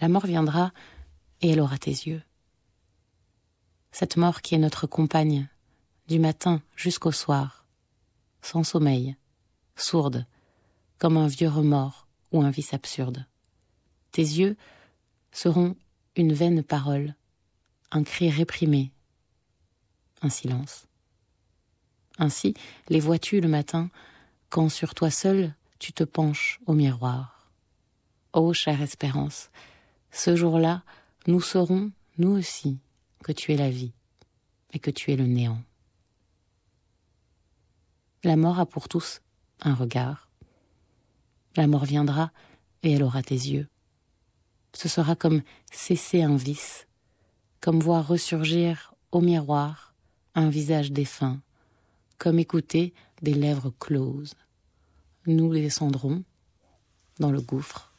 La mort viendra et elle aura tes yeux. Cette mort qui est notre compagne, du matin jusqu'au soir, sans sommeil, sourde, comme un vieux remords ou un vice absurde. Tes yeux seront une vaine parole, un cri réprimé, un silence. Ainsi, les vois-tu le matin, quand sur toi seul tu te penches au miroir. Ô chère espérance, ce jour-là, nous saurons, nous aussi, que tu es la vie et que tu es le néant. La mort a pour tous un regard. La mort viendra et elle aura tes yeux. Ce sera comme cesser un vice, comme voir ressurgir au miroir un visage défunt, comme écouter des lèvres closes. Nous descendrons dans le gouffre